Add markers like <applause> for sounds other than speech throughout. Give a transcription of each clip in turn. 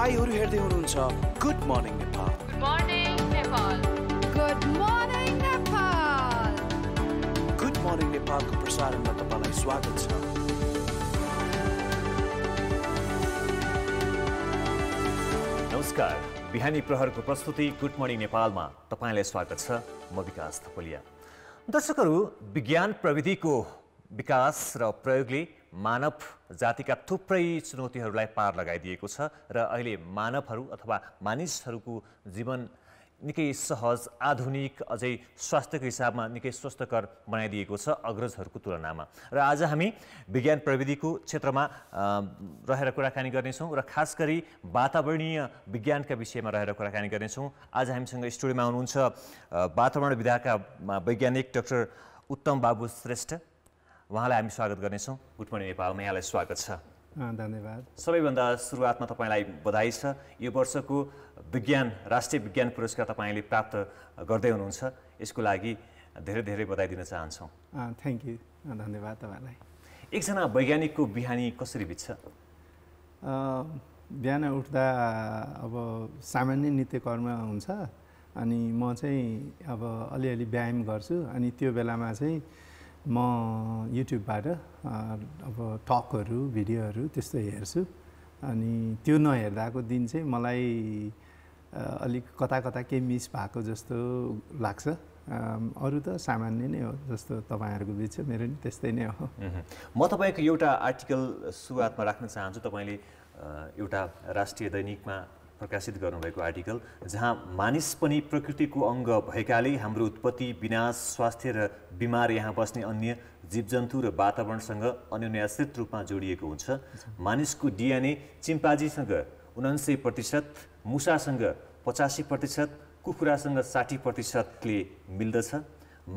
भाइहरू हेर्दै हुनुहुन्छ good morning Nepal good morning Nepal good morning नेपालको प्रसारणमा तपाईँलाई स्वागत छ नमस्कार बिहानी प्रहरको प्रस्तुति गुड मर्निङ नेपालमा तपाईँलाई स्वागत छ म विकास थपलिया दर्शकहरू विज्ञान प्रविधिको विकास र प्रयोगले मानव जातिका थुप्रै चुनौतीहरूलाई पार लगाइदिएको छ र अहिले मानवहरू अथवा मानिसहरूको जीवन निकै सहज आधुनिक अझै स्वास्थ्यको हिसाबमा निकै स्वस्थकर बनाइदिएको छ अग्रजहरूको तुलनामा र आज हामी विज्ञान प्रविधिको क्षेत्रमा रहेर कुराकानी गर्नेछौँ र खास गरी वातावरणीय विज्ञानका विषयमा रहेर कुराकानी गर्नेछौँ आज हामीसँग स्टुडियोमा हुनुहुन्छ वातावरण विधाका वैज्ञानिक डाक्टर उत्तम बाबु श्रेष्ठ उहाँलाई हामी स्वागत गर्नेछौँ गुड मर्निङ नेपालमा यहाँलाई स्वागत छ धन्यवाद सबैभन्दा सुरुवातमा तपाईँलाई बधाई छ यो वर्षको विज्ञान राष्ट्रिय विज्ञान पुरस्कार तपाईँले प्राप्त गर्दै हुनुहुन्छ यसको लागि धेरै धेरै बधाई दिन चाहन्छौँ थ्याङ्क यू धन्यवाद तपाईँलाई एकजना वैज्ञानिकको बिहानी कसरी बित्छ बिहान उठ्दा अब सामान्य नित्यकर्म हुन्छ अनि म चाहिँ अब अलिअलि व्यायाम गर्छु अनि त्यो बेलामा चाहिँ म युट्युबबाट अब टकहरू भिडियोहरू त्यस्तो हेर्छु अनि त्यो नहेर्दाको दिन चाहिँ मलाई अलिक कता कता केही मिस भएको जस्तो लाग्छ अरू त सामान्य नै हो जस्तो तपाईँहरूको बिच मेरो नि त्यस्तै नै हो म तपाईँको एउटा आर्टिकल सुरुवातमा राख्न चाहन्छु तपाईँले एउटा राष्ट्रिय दैनिकमा प्रकाशित गर्नुभएको आर्टिकल जहाँ मानिस पनि प्रकृतिको अङ्ग भएकाले हाम्रो उत्पत्ति विनाश स्वास्थ्य र बिमार यहाँ बस्ने अन्य जीवजन्तु र वातावरणसँग अन्यन्याश्रित रूपमा जोडिएको हुन्छ मानिसको डिएनए चिम्पाजीसँग उनान्सय प्रतिशत मुसासँग पचासी प्रतिशत कुखुरासँग साठी प्रतिशतले मिल्दछ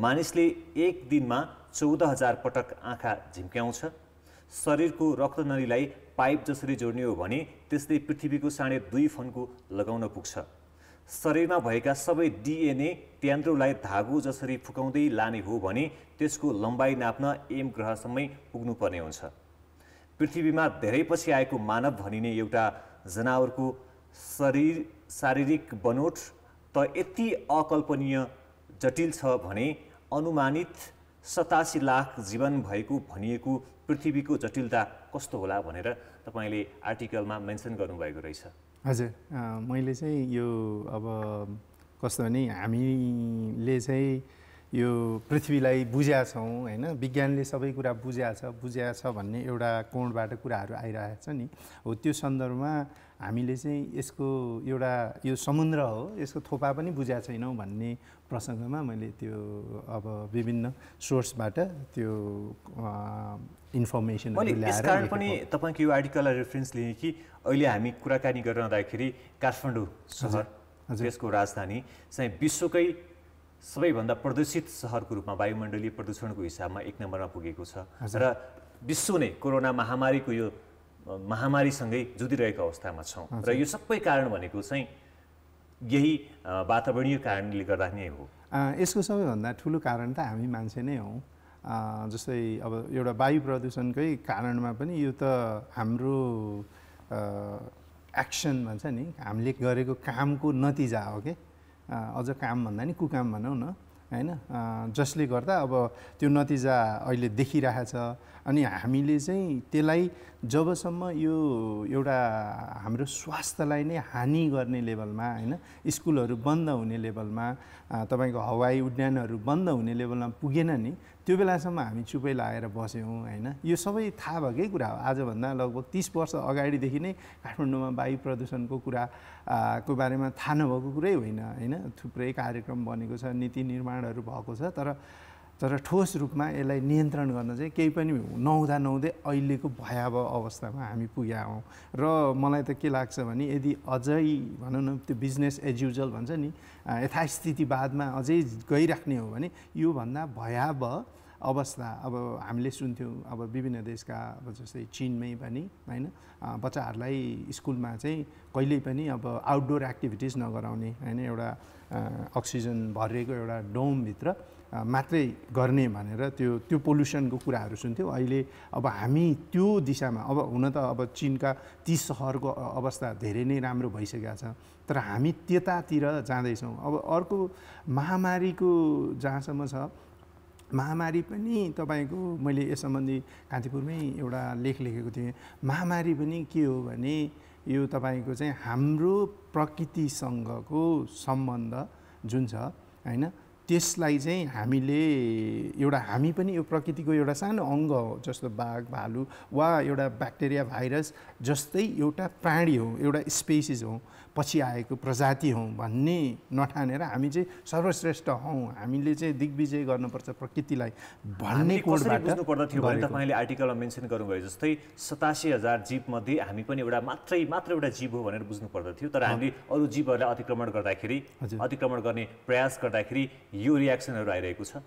मानिसले एक दिनमा चौध हजार पटक आँखा झिम्क्याउँछ शरीरको रक्तनलीलाई पाइप जसरी जोड्ने हो भने त्यस्तै पृथ्वीको साढे दुई फन्को लगाउन पुग्छ शरीरमा भएका सबै डिएनए त्यान्द्रोलाई धागो जसरी फुकाउँदै लाने हो भने त्यसको लम्बाइ नाप्न एम ग्रहसम्मै पुग्नुपर्ने हुन्छ पृथ्वीमा धेरै पछि आएको मानव भनिने एउटा जनावरको शरीर शारीरिक बनोट त यति अकल्पनीय जटिल छ भने अनुमानित सतासी लाख जीवन भएको भनिएको पृथ्वीको जटिलता कस्तो होला भनेर तपाईँले आर्टिकलमा मेन्सन गर्नुभएको रहेछ हजुर मैले चाहिँ यो अब कस्तो भने हामीले चाहिँ यो पृथ्वीलाई बुझ्या छौँ होइन विज्ञानले सबै कुरा बुझ्या छ बुझ्या छ भन्ने एउटा कोणबाट कुराहरू आइरहेको छ नि हो त्यो सन्दर्भमा हामीले चाहिँ यसको एउटा यो समुद्र हो यसको थोपा पनि बुझाएको छैनौँ भन्ने प्रसङ्गमा मैले त्यो अब विभिन्न सोर्सबाट त्यो इन्फर्मेसन कारण पनि तपाईँको यो आर्टिकललाई रेफरेन्स लिएँ कि अहिले हामी कुराकानी गरिरहँदाखेरि काठमाडौँ सहर यसको राजधानी चाहिँ विश्वकै सबैभन्दा प्रदूषित सहरको रूपमा वायुमण्डलीय प्रदूषणको हिसाबमा एक नम्बरमा पुगेको छ र विश्व नै कोरोना महामारीको यो महामारीसँगै जुधिरहेको अवस्थामा छौँ र यो सबै कारण भनेको चाहिँ यही वातावरणीय कारणले गर्दा नै हो यसको सबैभन्दा ठुलो कारण त हामी मान्छे नै हौँ जस्तै अब एउटा वायु प्रदूषणकै कारणमा पनि यो त हाम्रो एक्सन भन्छ नि हामीले गरेको कामको नतिजा हो कि अझ काम भन्दा नि कुकाम भनौँ न होइन जसले गर्दा अब त्यो नतिजा अहिले देखिरहेछ अनि हामीले चाहिँ त्यसलाई जबसम्म यो एउटा हाम्रो स्वास्थ्यलाई नै हानि गर्ने लेभलमा होइन स्कुलहरू बन्द हुने लेभलमा तपाईँको हवाई उड्यानहरू बन्द हुने लेभलमा पुगेन नि त्यो बेलासम्म हामी चुपै लागेर बस्यौँ होइन यो सबै थाहा भएकै कुरा हो आजभन्दा लगभग तिस वर्ष अगाडिदेखि नै काठमाडौँमा वायु प्रदूषणको कुरा को बारेमा थाहा नभएको कुरै होइन होइन थुप्रै कार्यक्रम बनेको छ नीति निर्माणहरू भएको छ तर तर ठोस रूपमा यसलाई नियन्त्रण गर्न चाहिँ केही पनि नहुँदा नहुँदै अहिलेको भयावह अवस्थामा हामी पुग्या हौँ र मलाई त के लाग्छ भने यदि अझै भनौँ न त्यो बिजनेस एज युजल भन्छ नि यथास्थिति बादमा अझै गइराख्ने हो भने योभन्दा भयावह अवस्था अब हामीले सुन्थ्यौँ अब विभिन्न देशका अब जस्तै चिनमै पनि होइन बच्चाहरूलाई स्कुलमा चाहिँ कहिल्यै पनि अब आउटडोर एक्टिभिटिज नगराउने होइन एउटा अक्सिजन भरिएको एउटा डोमभित्र मात्रै गर्ने भनेर त्यो त्यो पोल्युसनको कुराहरू सुन्थ्यौँ अहिले अब हामी त्यो दिशामा अब हुन त अब चिनका ती सहरको अवस्था धेरै नै राम्रो भइसकेको छ तर हामी त्यतातिर जाँदैछौँ अब अर्को महामारीको जहाँसम्म छ महामारी पनि तपाईँको मैले यस सम्बन्धी कान्तिपुरमै एउटा लेख लेखेको थिएँ महामारी पनि के हो भने यो तपाईँको चाहिँ हाम्रो प्रकृतिसँगको सम्बन्ध जुन छ होइन त्यसलाई चाहिँ हामीले एउटा हामी पनि यो प्रकृतिको एउटा सानो अङ्ग हो जस्तो बाघ भालु वा एउटा ब्याक्टेरिया भाइरस जस्तै एउटा प्राणी हो एउटा स्पेसिस हो पछि आएको प्रजाति हौँ भन्ने नठानेर हामी चाहिँ सर्वश्रेष्ठ हौँ हामीले चाहिँ दिग्विजय गर्नुपर्छ प्रकृतिलाई भन्ने पर्दथ्यो भने तपाईँले आर्टिकलमा मेन्सन गर्नुभयो जस्तै सतासी हजार जीवमध्ये हामी पनि एउटा मात्रै मात्र एउटा जीव हो भनेर बुझ्नु पर्दथ्यो तर हामीले अरू जीवहरूलाई अतिक्रमण गर्दाखेरि अतिक्रमण गर्ने प्रयास गर्दाखेरि यो रियाक्सनहरू आइरहेको छ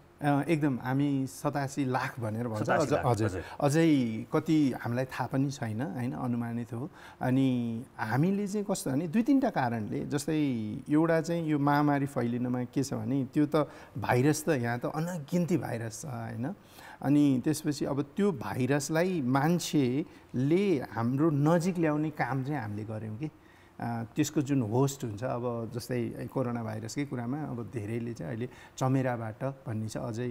एकदम हामी सतासी लाख भनेर भन्छ अझ हजुर अझै कति हामीलाई थाहा पनि छैन होइन अनुमानित हो अनि हामीले चाहिँ कस्तो भने दुई तिनवटा कारणले जस्तै एउटा चाहिँ यो महामारी फैलिनमा के छ भने त्यो त भाइरस त यहाँ त अनगिन्ती भाइरस छ होइन अनि त्यसपछि अब त्यो भाइरसलाई मान्छेले हाम्रो नजिक ल्याउने काम चाहिँ हामीले गऱ्यौँ कि त्यसको जुन होस्ट हुन्छ अब जस्तै कोरोना भाइरसकै कुरामा अब धेरैले चाहिँ अहिले चमेराबाट भन्ने चाहिँ अझै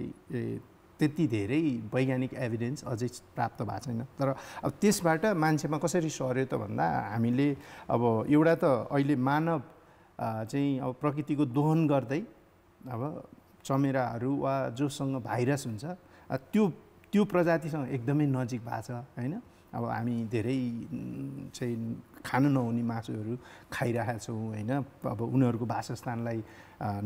त्यति धेरै वैज्ञानिक एभिडेन्स अझै प्राप्त भएको छैन तर अब त्यसबाट मान्छेमा कसरी सर्यो त भन्दा हामीले अब एउटा त अहिले मानव चाहिँ अब प्रकृतिको दोहन गर्दै अब चमेराहरू वा जोसँग भाइरस हुन्छ त्यो त्यो प्रजातिसँग एकदमै नजिक भएको छ होइन अब हामी धेरै चाहिँ खान नहुने मासुहरू खाइरहेका छौँ होइन अब उनीहरूको वासस्थानलाई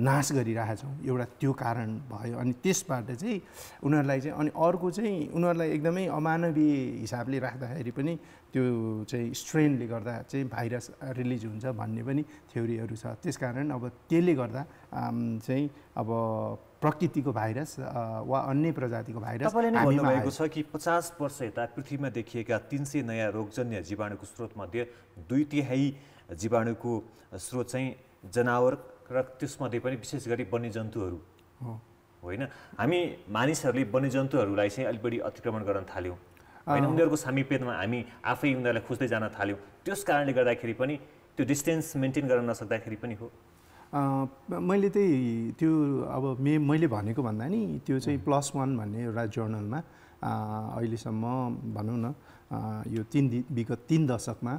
नाश गरिरहेका छौँ एउटा त्यो कारण भयो अनि त्यसबाट चाहिँ उनीहरूलाई चाहिँ अनि अर्को चाहिँ उनीहरूलाई एकदमै अमानवीय हिसाबले राख्दाखेरि पनि त्यो चाहिँ स्ट्रेनले गर्दा चाहिँ भाइरस रिलिज हुन्छ भन्ने पनि थ्योरीहरू छ त्यसकारण अब त्यसले गर्दा चाहिँ अब प्रकृतिको भाइरस वा अन्य प्रजातिको भाइरस भन्नुभएको छ कि पचास वर्ष यता पृथ्वीमा देखिएका तिन सय नयाँ रोगजन्य जीवाणुको स्रोतमध्ये दुई तिहाई जीवाणुको स्रोत चाहिँ जनावर र त्यसमध्ये पनि विशेष गरी वन्यजन्तुहरू होइन हामी मानिसहरूले वन्यजन्तुहरूलाई चाहिँ अलिक बढी अतिक्रमण गर्न थाल्यौँ होइन उनीहरूको सामिप्यमा हामी आफै उनीहरूलाई खोज्दै जान थाल्यौँ त्यस कारणले गर्दाखेरि पनि त्यो डिस्टेन्स मेन्टेन गर्न नसक्दाखेरि पनि हो मैले त्यही त्यो अब मे मैले भनेको भन्दा नि त्यो चाहिँ प्लस वान भन्ने एउटा जर्नलमा अहिलेसम्म भनौँ न यो तिन विगत तिन दशकमा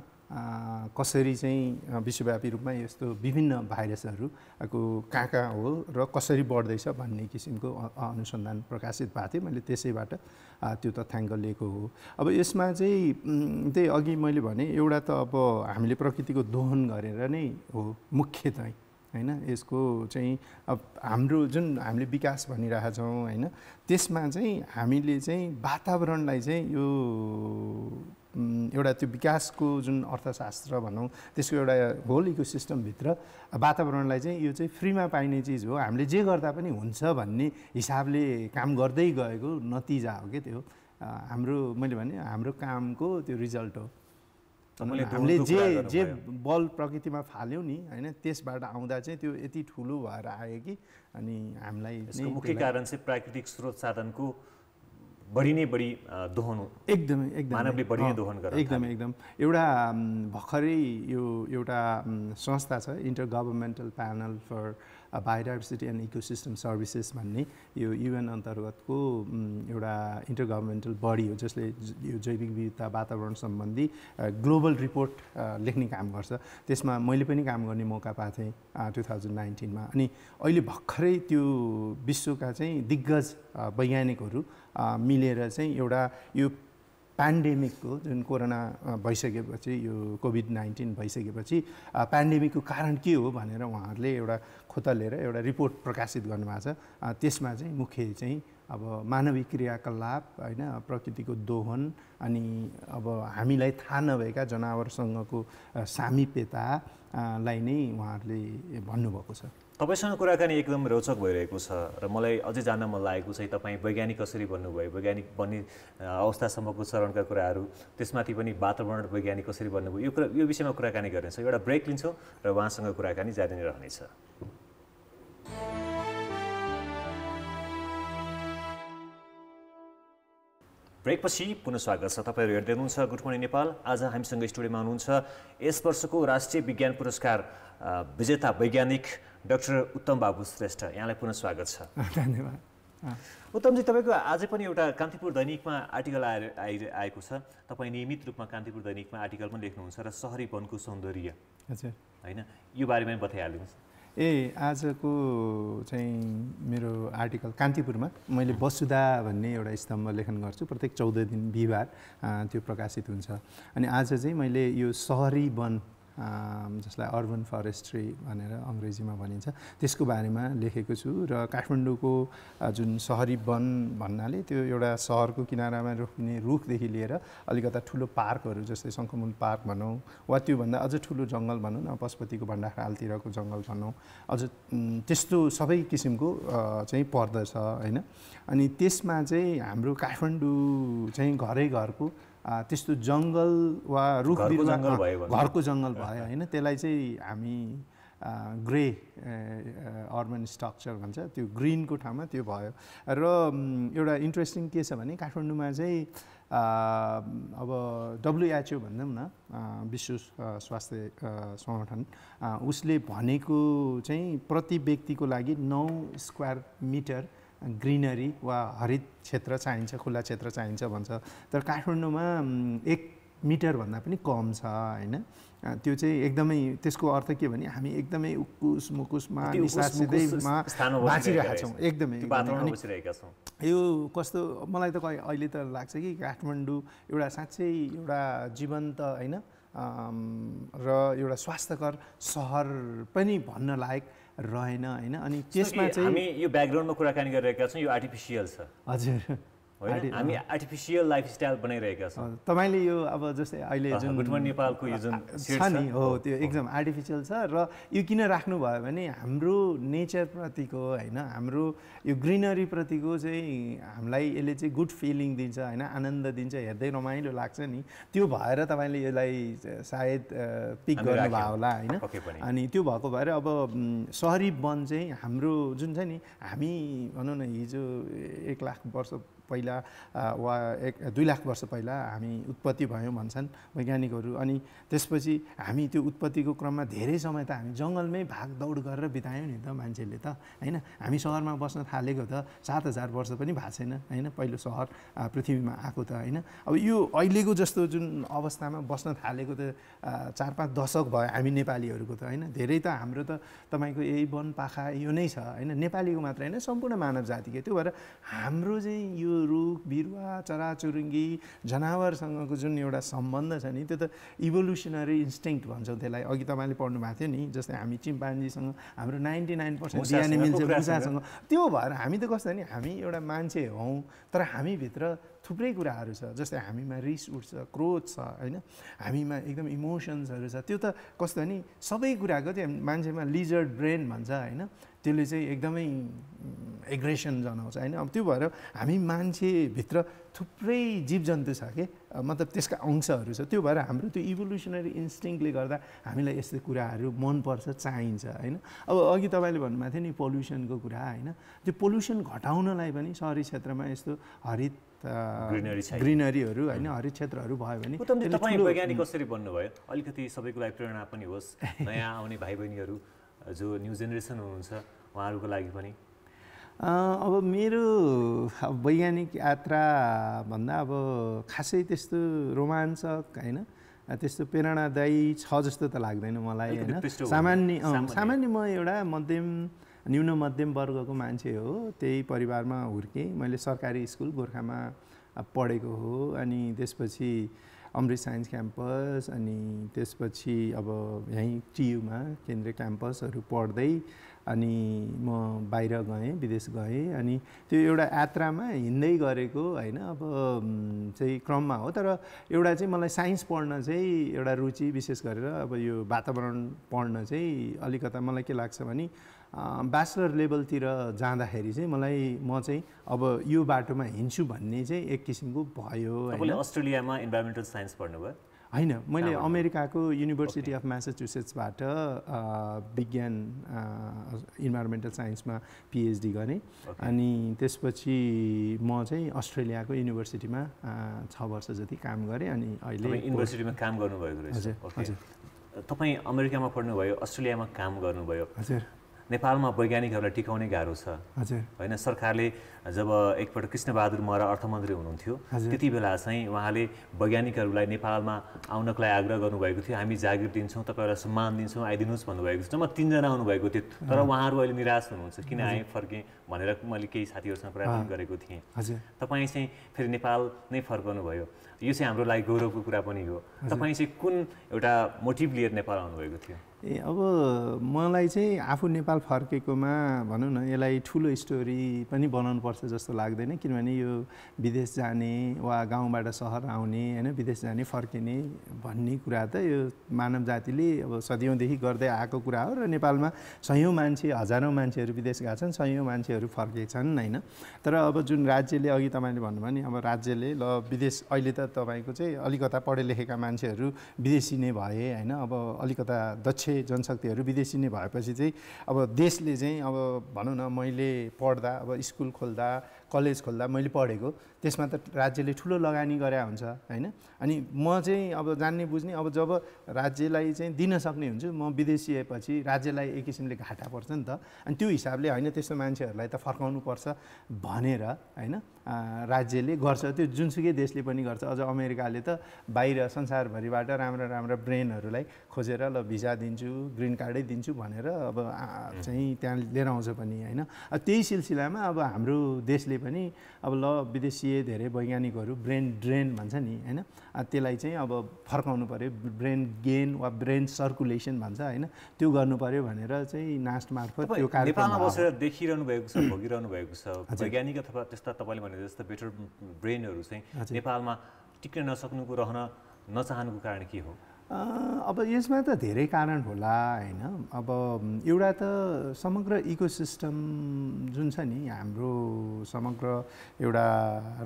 कसरी चाहिँ विश्वव्यापी रूपमा यस्तो विभिन्न भाइरसहरूको कहाँ कहाँ हो र कसरी बढ्दैछ भन्ने किसिमको अनुसन्धान प्रकाशित भएको थियो मैले त्यसैबाट त्यो तथ्याङ्क लिएको हो अब यसमा चाहिँ त्यही अघि मैले भने एउटा त अब हामीले प्रकृतिको दोहन गरेर नै हो मुख्य चाहिँ होइन यसको चाहिँ अब हाम्रो जुन हामीले विकास भनिरहेछौँ होइन त्यसमा चाहिँ हामीले चाहिँ वातावरणलाई चाहिँ यो एउटा त्यो विकासको जुन अर्थशास्त्र भनौँ त्यसको एउटा होल इको सिस्टमभित्र वातावरणलाई चाहिँ यो चाहिँ फ्रीमा पाइने चिज हो हामीले जे गर्दा पनि हुन्छ भन्ने हिसाबले काम गर्दै गएको नतिजा हो क्या त्यो हाम्रो मैले भने हाम्रो कामको त्यो रिजल्ट हो हामीले जे जे बल प्रकृतिमा फाल्यौँ नि होइन त्यसबाट आउँदा चाहिँ त्यो यति ठुलो भएर आयो कि अनि हामीलाई मुख्य कारण चाहिँ प्राकृतिक स्रोत साधनको बढी नै बढी दोहन एकदमै एकदम मानवले बढी नै दोहन गर्छ एकदमै एकदम एउटा भर्खरै यो एउटा संस्था छ intergovernmental panel for biodiversity and ecosystem services भन्ने यो युएन अन्तर्गतको एउटा इन्टर गभर्मेन्टल बडी हो जसले यो जैविक विविधता वातावरण सम्बन्धी ग्लोबल रिपोर्ट लेख्ने काम गर्छ त्यसमा मैले पनि काम गर्ने मौका पाएको थिएँ टु थाउजन्ड नाइन्टिनमा अनि अहिले भर्खरै त्यो विश्वका चाहिँ दिग्गज वैज्ञानिकहरू मिलेर चाहिँ एउटा यो पेन्डेमिकको जुन कोरोना भइसकेपछि यो कोभिड नाइन्टिन भइसकेपछि पेन्डेमिकको कारण के हो भनेर उहाँहरूले एउटा खोता लिएर एउटा रिपोर्ट प्रकाशित गर्नुभएको छ त्यसमा चाहिँ मुख्य चाहिँ अब मानवीय क्रियाकलाप होइन प्रकृतिको दोहन अनि अब हामीलाई थाहा नभएका जनावरसँगको सामिप्यतालाई नै उहाँहरूले भन्नुभएको छ तपाईँसँग कुराकानी एकदम रोचक भइरहेको छ र मलाई अझै जान्न मन लागेको छ तपाईँ वैज्ञानिक कसरी बन्नुभयो वैज्ञानिक बन्ने अवस्थासम्मको चरणका कुराहरू त्यसमाथि पनि वातावरण वैज्ञानिक कसरी बन्नुभयो यो कुरा यो विषयमा कुराकानी गर्नेछ एउटा ब्रेक लिन्छौँ र उहाँसँग कुराकानी जारी नै रहनेछ ब्रेकपछि पुनः स्वागत छ तपाईँहरू हेर्दै हुनुहुन्छ गुड मर्निङ नेपाल आज हामीसँग स्टुडियोमा हुनुहुन्छ यस वर्षको राष्ट्रिय विज्ञान पुरस्कार विजेता वैज्ञानिक डाक्टर उत्तम बाबु श्रेष्ठ यहाँलाई पुनः स्वागत छ <laughs> धन्यवाद उत्तमजी तपाईँको आज पनि एउटा कान्तिपुर दैनिकमा आर्टिकल आएर आइ आएको छ तपाईँ नियमित रूपमा कान्तिपुर दैनिकमा आर्टिकल पनि लेख्नुहुन्छ र सहरी वनको सौन्दर्य हजुर होइन यो बारेमा पनि बताइहाल्नुहोस् ए आजको चाहिँ मेरो आर्टिकल कान्तिपुरमा मैले वसुधा भन्ने एउटा स्तम्भ लेखन गर्छु प्रत्येक चौध दिन बिहिबार त्यो प्रकाशित हुन्छ अनि आज चाहिँ मैले यो सहरी वन जसलाई अर्बन फरेस्ट्री भनेर अङ्ग्रेजीमा भनिन्छ त्यसको बारेमा लेखेको छु र काठमाडौँको जुन सहरी वन भन्नाले त्यो एउटा सहरको किनारामा रोपिने रुखदेखि लिएर अलिकता ठुलो पार्कहरू जस्तै शङ्खमूल पार्क भनौँ वा त्योभन्दा अझ ठुलो जङ्गल भनौँ न पशुपतिको भण्डाखालतिरको जङ्गल भनौँ अझ त्यस्तो सबै किसिमको चाहिँ पर्दछ होइन अनि त्यसमा चाहिँ हाम्रो काठमाडौँ चाहिँ घरै घरको त्यस्तो जङ्गल वा रुख बिरुवा घरको जङ्गल भयो होइन त्यसलाई चाहिँ हामी ग्रे अर्बन स्ट्रक्चर भन्छ त्यो ग्रिनको ठाउँमा त्यो भयो र एउटा इन्ट्रेस्टिङ के छ भने काठमाडौँमा चाहिँ अब डब्लुएचओ भनौँ न विश्व स्वास्थ्य सङ्गठन उसले भनेको चाहिँ प्रति व्यक्तिको लागि नौ स्क्वायर मिटर ग्रिनरी वा हरित क्षेत्र चाहिन्छ खुल्ला क्षेत्र चाहिन्छ भन्छ तर काठमाडौँमा एक मिटरभन्दा पनि कम छ होइन त्यो चाहिँ एकदमै त्यसको अर्थ के भने हामी एकदमै उक्कुस मुकुसमा निसासिँदैमा बाँचिरहेका छौँ एकदमै यो कस्तो मलाई त अहिले त लाग्छ कि काठमाडौँ एउटा साँच्चै एउटा जीवन्त होइन र एउटा स्वास्थ्यकर सहर पनि भन्न लायक रहेन होइन अनि त्यसमा चाहिँ हामी यो ब्याकग्राउन्डमा कुराकानी गरिरहेका छौँ यो आर्टिफिसियल छ हजुर हामी आर्टिफिसियल लाइफस्टाइल बनाइरहेका छौँ तपाईँले यो अब जस्तै अहिले जुन नेपालको यो जुन छ नि हो त्यो एकदम आर्टिफिसियल छ र यो किन राख्नुभयो भने हाम्रो नेचरप्रतिको होइन हाम्रो यो ग्रिनरीप्रतिको चाहिँ हामीलाई यसले चाहिँ गुड फिलिङ दिन्छ होइन आनन्द दिन्छ हेर्दै रमाइलो लाग्छ नि त्यो भएर तपाईँले यसलाई सायद पिक गर्नुभयो होला होइन अनि त्यो भएको भएर अब सहरी वन चाहिँ हाम्रो जुन छ नि हामी भनौँ न हिजो एक लाख वर्ष पहिला वा एक दुई लाख वर्ष पहिला हामी उत्पत्ति भयौँ भन्छन् वैज्ञानिकहरू अनि त्यसपछि हामी त्यो उत्पत्तिको क्रममा धेरै समय त हामी जङ्गलमै भागदौड गरेर बितायौँ नि त मान्छेले त होइन हामी सहरमा बस्न थालेको त सात हजार वर्ष पनि भएको छैन होइन पहिलो सहर पृथ्वीमा आएको त होइन अब यो अहिलेको जस्तो जुन अवस्थामा बस्न थालेको त चार पाँच दशक भयो हामी नेपालीहरूको त होइन धेरै त हाम्रो त तपाईँको यही वन पाखा यो नै छ होइन नेपालीको मात्र होइन सम्पूर्ण मानव जातिको त्यो भएर हाम्रो चाहिँ यो रुख बिरुवा चराचुरुङ्गी जनावरसँगको जुन एउटा सम्बन्ध छ नि त्यो त इभोल्युसनरी इन्स्टिङ भन्छौँ त्यसलाई अघि तपाईँले पढ्नु भएको थियो नि जस्तै हामी चिम्पान्जीसँग हाम्रो नाइन्टी नाइन पर्सेन्ट मिल्छ त्यो भएर हामी त कस्तो नि हामी एउटा मान्छे हौँ तर हामीभित्र थुप्रै कुराहरू छ जस्तै हामीमा रिस उठ्छ क्रोध छ होइन हामीमा एकदम इमोसन्सहरू छ त्यो त कस्तो नि सबै कुराको चाहिँ मान्छेमा लिजर्ड ब्रेन भन्छ होइन त्यसले चाहिँ एकदमै एग्रेसन जनाउँछ होइन अब त्यो भएर हामी मान्छेभित्र थुप्रै जीवजन्तु छ कि मतलब त्यसका अंशहरू छ त्यो भएर हाम्रो त्यो इभोल्युसनरी इन्स्टिङले गर्दा हामीलाई यस्तो कुराहरू मनपर्छ चाहिन्छ होइन अब अघि तपाईँले भन्नुभएको थियो नि पल्युसनको कुरा होइन त्यो पोल्युसन घटाउनलाई पनि सहरी क्षेत्रमा यस्तो हरित ग्रिनरीहरू होइन हरित क्षेत्रहरू भयो भने तपाईँ वैज्ञानिक कसरी भन्नुभयो अलिकति सबैको लागि प्रेरणा पनि होस् <laughs> नयाँ आउने भाइ बहिनीहरू जो न्यु जेनेरेसन हुनुहुन्छ उहाँहरूको लागि पनि अब मेरो अब वैज्ञानिक भन्दा अब खासै त्यस्तो रोमाञ्चक होइन त्यस्तो प्रेरणादायी छ जस्तो त लाग्दैन मलाई होइन सामान्य सामान्य म एउटा मध्यम न्यून मध्यम वर्गको मान्छे हो त्यही परिवारमा हुर्केँ मैले सरकारी स्कुल गोर्खामा पढेको हो अनि त्यसपछि अमृत साइन्स क्याम्पस अनि त्यसपछि अब यहीँ टियुमा केन्द्रीय क्याम्पसहरू पढ्दै अनि म बाहिर गएँ विदेश गएँ अनि त्यो एउटा यात्रामा हिँड्दै गरेको होइन अब चाहिँ क्रममा हो तर एउटा चाहिँ मलाई साइन्स पढ्न चाहिँ एउटा रुचि विशेष गरेर अब यो वातावरण पढ्न चाहिँ अलिकता मलाई के लाग्छ भने ब्याचलर लेभलतिर जाँदाखेरि चाहिँ मलाई म चाहिँ अब यो बाटोमा हिँड्छु भन्ने चाहिँ एक किसिमको भयो अस्ट्रेलियामा इन्भाइरोमेन्टल साइन्स पढ्नुभयो होइन मैले अमेरिकाको युनिभर्सिटी अफ म्यासेच्युसेट्सबाट विज्ञान इन्भाइरोमेन्टल साइन्समा पिएचडी गरेँ अनि त्यसपछि म चाहिँ अस्ट्रेलियाको युनिभर्सिटीमा छ वर्ष जति काम गरेँ अनि अहिले युनिभर्सिटीमा काम गर्नुभएको रहेछ हजुर तपाईँ अमेरिकामा पढ्नुभयो अस्ट्रेलियामा काम गर्नुभयो हजुर नेपालमा वैज्ञानिकहरूलाई टिकाउने गाह्रो छ हजुर होइन सरकारले जब एकपल्ट कृष्णबहादुर महरा अर्थमन्त्री हुनुहुन्थ्यो त्यति बेला चाहिँ उहाँले वैज्ञानिकहरूलाई नेपालमा आउनको लागि आग्रह गर्नुभएको थियो हामी जागिर दिन्छौँ तपाईँहरूलाई सम्मान दिन्छौँ आइदिनुहोस् भन्नुभएको थियो म तिनजना आउनुभएको थियो तर उहाँहरू अहिले निराश हुनुहुन्छ किन आएँ फर्केँ भनेर मैले केही साथीहरूसँग कुरा गरेको थिएँ तपाईँ चाहिँ फेरि नेपाल नै फर्काउनु भयो यो चाहिँ हाम्रो लागि गौरवको कुरा पनि हो तपाईँ चाहिँ कुन एउटा मोटिभ लिएर नेपाल आउनुभएको थियो ए अब मलाई चाहिँ आफू नेपाल फर्केकोमा भनौँ न यसलाई ठुलो स्टोरी पनि बनाउनु पर्छ पर्छ जस्तो लाग्दैन किनभने यो विदेश जाने वा गाउँबाट सहर आउने होइन विदेश जाने फर्किने भन्ने कुरा त यो मानव जातिले अब सदियौँदेखि गर्दै आएको कुरा हो र नेपालमा सयौँ मान्छे हजारौँ मान्छेहरू विदेश गएका छन् सयौँ मान्छेहरू फर्केछन् होइन तर अब जुन राज्यले अघि तपाईँले भन्नुभयो नि अब राज्यले ल विदेश अहिले त तपाईँको चाहिँ अलिकता पढे लेखेका मान्छेहरू विदेशी नै भए होइन अब अलिकता दक्ष जनशक्तिहरू विदेशी नै भएपछि चाहिँ अब देशले चाहिँ अब भनौँ न मैले पढ्दा अब स्कुल खोल्दा खोल्दा कलेज खोल्दा मैले पढेको त्यसमा त राज्यले ठुलो लगानी गरे हुन्छ होइन अनि म चाहिँ अब जान्ने बुझ्ने अब जब राज्यलाई चाहिँ दिन सक्ने हुन्छु म विदेशिएपछि राज्यलाई एक किसिमले घाटा पर्छ नि त अनि त्यो हिसाबले होइन त्यस्तो मान्छेहरूलाई त फर्काउनु पर्छ भनेर होइन राज्यले गर्छ त्यो जुनसुकै देशले पनि गर्छ अझ अमेरिकाले त बाहिर संसारभरिबाट राम्रा राम्रा ब्रेनहरूलाई खोजेर ल भिजा दिन्छु ग्रिन कार्डै दिन्छु भनेर अब चाहिँ त्यहाँ लिएर आउँछ पनि होइन त्यही सिलसिलामा अब हाम्रो देशले पनि अब ल विदेशीय धेरै वैज्ञानिकहरू ब्रेन ड्रेन भन्छ नि होइन त्यसलाई चाहिँ अब फर्काउनु पऱ्यो ब्रेन गेन वा ब्रेन सर्कुलेसन भन्छ होइन त्यो गर्नु पऱ्यो भनेर चाहिँ नास्ट मार्फत त्यो नेपालमा बसेर देखिरहनु भएको छ भोगिरहनु भएको छ वैज्ञानिक अथवा त्यस्ता तपाईँले भने जस्तो बेटर ब्रेनहरू चाहिँ नेपालमा टिक्न नसक्नुको रहन नचाहनुको कारण के हो अब यसमा त धेरै कारण होला होइन अब एउटा त समग्र इकोसिस्टम जुन छ नि हाम्रो समग्र एउटा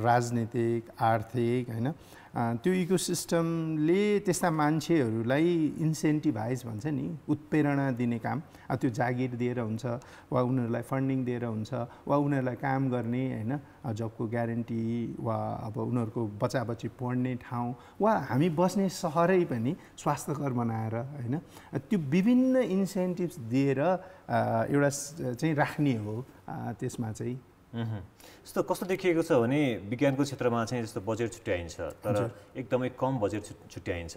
राजनीतिक आर्थिक होइन त्यो इकोसिस्टमले त्यस्ता मान्छेहरूलाई इन्सेन्टिभाइज भन्छ नि उत्प्रेरणा दिने काम त्यो जागिर दिएर हुन्छ वा उनीहरूलाई फन्डिङ दिएर हुन्छ वा उनीहरूलाई काम गर्ने होइन जबको ग्यारेन्टी वा अब उनीहरूको बच्चा बच्ची पढ्ने ठाउँ वा हामी बस्ने सहरै पनि स्वास्थ्यकर बनाएर होइन त्यो विभिन्न इन्सेन्टिभ्स दिएर एउटा चाहिँ राख्ने हो त्यसमा चाहिँ जस्तो कस्तो देखिएको छ भने विज्ञानको क्षेत्रमा चाहिँ जस्तो बजेट छुट्याइन्छ तर एकदमै कम बजेट छुट्याइन्छ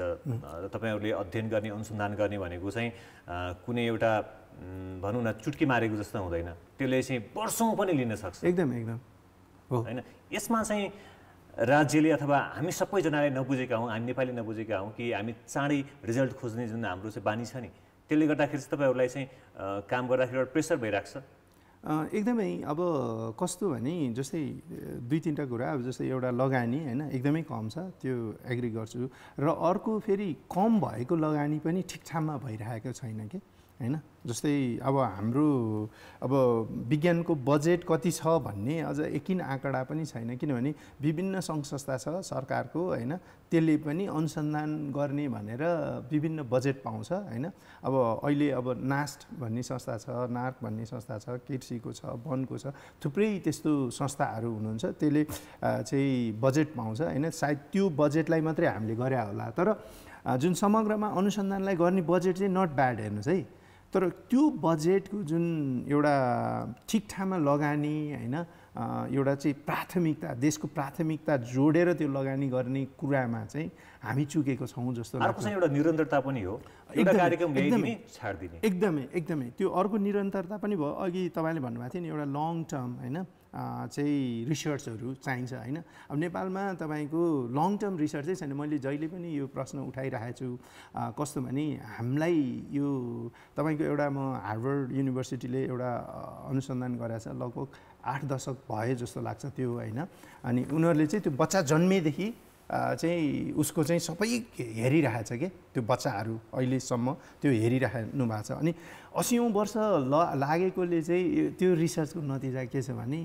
तपाईँहरूले अध्ययन गर्ने अनुसन्धान गर्ने भनेको चाहिँ कुनै एउटा भनौँ न चुट्की मारेको जस्तो हुँदैन त्यसले चाहिँ वर्षौँ पनि लिन सक्छ एकदम एकदम होइन यसमा चाहिँ राज्यले अथवा हामी सबैजनाले नबुझेका हौँ हामी नेपाली नबुझेका हौँ कि हामी चाँडै रिजल्ट खोज्ने जुन हाम्रो चाहिँ बानी छ नि त्यसले गर्दाखेरि चाहिँ तपाईँहरूलाई चाहिँ काम गर्दाखेरि एउटा प्रेसर भइरहेको छ एकदमै अब कस्तो भने जस्तै दुई तिनवटा कुरा अब जस्तै एउटा लगानी होइन एकदमै कम छ त्यो एग्री गर्छु र अर्को फेरि कम भएको लगानी पनि ठिकठाममा भइरहेको छैन कि होइन जस्तै अब हाम्रो अब विज्ञानको बजेट कति छ भन्ने अझ एकिन आँकडा पनि छैन किनभने विभिन्न सङ्घ संस्था छ सरकारको होइन त्यसले पनि अनुसन्धान गर्ने भनेर विभिन्न बजेट पाउँछ होइन अब अहिले अब नास्ट भन्ने संस्था छ नार्क भन्ने संस्था छ कृषिको छ वनको छ थुप्रै त्यस्तो संस्थाहरू हुनुहुन्छ त्यसले चाहिँ बजेट पाउँछ होइन सायद त्यो बजेटलाई मात्रै हामीले गरे होला तर जुन समग्रमा अनुसन्धानलाई गर्ने बजेट चाहिँ नट ब्याड हेर्नुहोस् है तर त्यो बजेटको जुन एउटा ठिक ठाउँमा लगानी होइन एउटा चाहिँ प्राथमिकता देशको प्राथमिकता जोडेर त्यो लगानी गर्ने कुरामा चाहिँ हामी चुकेको छौँ जस्तो लाग्छ एउटा निरन्तरता पनि हो एकदमै एकदमै एकदमै त्यो अर्को निरन्तरता पनि भयो अघि तपाईँले भन्नुभएको थियो नि एउटा लङ टर्म होइन चाहिँ रिसर्चहरू चाहिन्छ होइन अब नेपालमा तपाईँको लङ टर्म रिसर्चै छैन मैले जहिले पनि यो प्रश्न उठाइरहेको छु कस्तो भने हामीलाई यो तपाईँको एउटा म हार्वर्ड युनिभर्सिटीले एउटा अनुसन्धान गराएको छ लगभग आठ दशक भयो जस्तो लाग्छ त्यो होइन अनि उनीहरूले चाहिँ त्यो बच्चा जन्मेदेखि चाहिँ उसको चाहिँ सबै हेरिरहेछ के त्यो बच्चाहरू अहिलेसम्म त्यो हेरिराख्नु भएको छ अनि असीौँ वर्ष ल लागेकोले चाहिँ त्यो रिसर्चको नतिजा के छ भने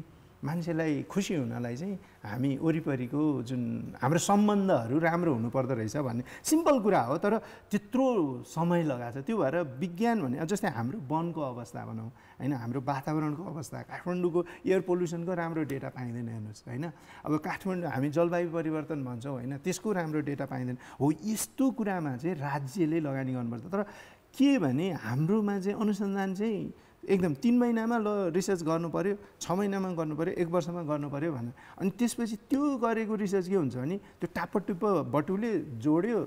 मान्छेलाई खुसी हुनलाई चाहिँ हामी वरिपरिको जुन हाम्रो सम्बन्धहरू राम्रो हुनुपर्दो रहेछ भन्ने सिम्पल कुरा हो तर त्यत्रो समय लगाएको छ त्यो भएर विज्ञान भने जस्तै हाम्रो वनको अवस्था भनौँ होइन हाम्रो वातावरणको अवस्था काठमाडौँको एयर पोल्युसनको राम्रो डेटा पाइँदैन हेर्नुहोस् होइन अब काठमाडौँ हामी जलवायु परिवर्तन भन्छौँ होइन त्यसको राम्रो डेटा पाइँदैन हो यस्तो कुरामा चाहिँ राज्यले लगानी गर्नुपर्छ तर के भने हाम्रोमा चाहिँ अनुसन्धान चाहिँ एकदम तिन महिनामा ल रिसर्च गर्नु पऱ्यो छ महिनामा गर्नु पऱ्यो एक वर्षमा गर्नु पऱ्यो भनेर अनि त्यसपछि त्यो गरेको रिसर्च के हुन्छ भने त्यो टापटुप बटुले जोड्यो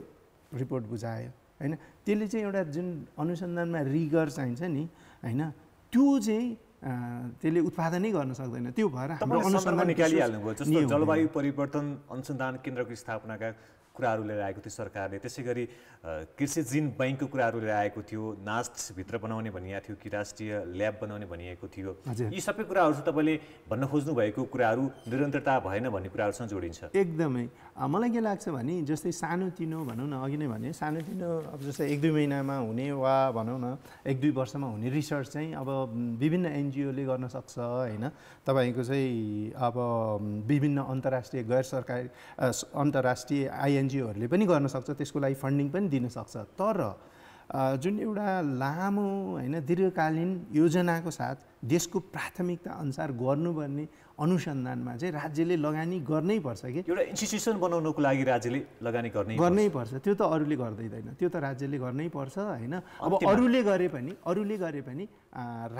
रिपोर्ट बुझायो होइन त्यसले चाहिँ एउटा जुन अनुसन्धानमा रिगर चाहिन्छ नि होइन त्यो चाहिँ त्यसले उत्पादनै गर्न सक्दैन त्यो भएर हाम्रो अनुसन्धान निकालिहाल्नुभयो जस्तो जलवायु परिवर्तन अनुसन्धान केन्द्रको स्थापनाका कुराहरू लिएर आएको थियो सरकारले त्यसै गरी कृषि जिन बैङ्कको कुराहरू लिएर आएको थियो नास्टभित्र बनाउने भनिएको थियो कि राष्ट्रिय ल्याब बनाउने भनिएको थियो यी सबै कुराहरू चाहिँ तपाईँले भन्न खोज्नुभएको कुराहरू निरन्तरता भएन भन्ने कुराहरूसँग जोडिन्छ एकदमै मलाई के लाग्छ भने जस्तै सानोतिनो भनौँ न अघि नै भने सानोतिनो अब जस्तै एक दुई महिनामा हुने वा भनौँ न एक दुई वर्षमा हुने रिसर्च चाहिँ अब विभिन्न एनजिओले गर्न सक्छ होइन तपाईँको चाहिँ अब विभिन्न अन्तर्राष्ट्रिय गैर सरकारी अन्तर्राष्ट्रिय आइएन एनजिओहरूले पनि गर्न सक्छ त्यसको लागि फन्डिङ पनि दिनसक्छ तर जुन एउटा लामो होइन दीर्घकालीन योजनाको साथ देशको प्राथमिकता अनुसार गर्नुपर्ने अनुसन्धानमा चाहिँ राज्यले लगानी गर्नै पर्छ कि एउटा इन्स्टिट्युसन बनाउनको लागि राज्यले लगानी गर्ने गर्नै पर्छ त्यो त अरूले गर्दैन त्यो त राज्यले गर्नै पर्छ होइन अब अरूले गरे पनि अरूले गरे पनि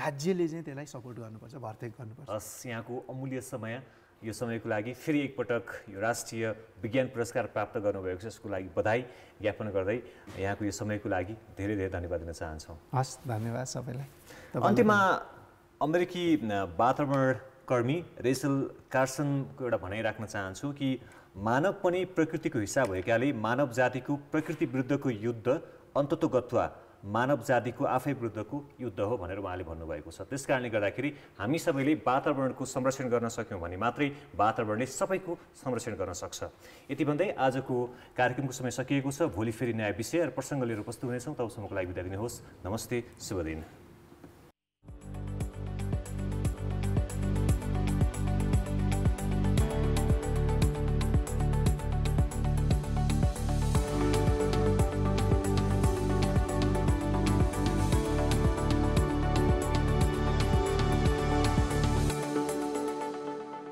राज्यले चाहिँ त्यसलाई सपोर्ट गर्नुपर्छ भर्तेक गर्नुपर्छ यहाँको अमूल्य समय यो समयको लागि फेरि एकपटक यो राष्ट्रिय विज्ञान पुरस्कार प्राप्त गर्नुभएको छ यसको लागि बधाई ज्ञापन गर्दै यहाँको यो समयको लागि धेरै धेरै धन्यवाद दिन चाहन्छौँ हस् धन्यवाद सबैलाई अन्त्यमा अमेरिकी वातावरण कर्मी रेसल कार्सनको एउटा भनाइ राख्न चाहन्छु कि मानव पनि प्रकृतिको हिस्सा भएकाले मानव जातिको प्रकृति विरुद्धको युद्ध गत्वा मानव जातिको आफै विरुद्धको युद्ध हो भनेर उहाँले भन्नुभएको छ त्यस कारणले गर्दाखेरि हामी सबैले वातावरणको संरक्षण गर्न सक्यौँ भने मात्रै वातावरणले सबैको संरक्षण गर्न सक्छ यति भन्दै आजको कार्यक्रमको समय सकिएको छ भोलि फेरि नयाँ विषय र प्रसङ्ग लिएर उपस्थित हुनेछौँ तबसम्मको लागि बिदा दिनुहोस् नमस्ते शुभ दिन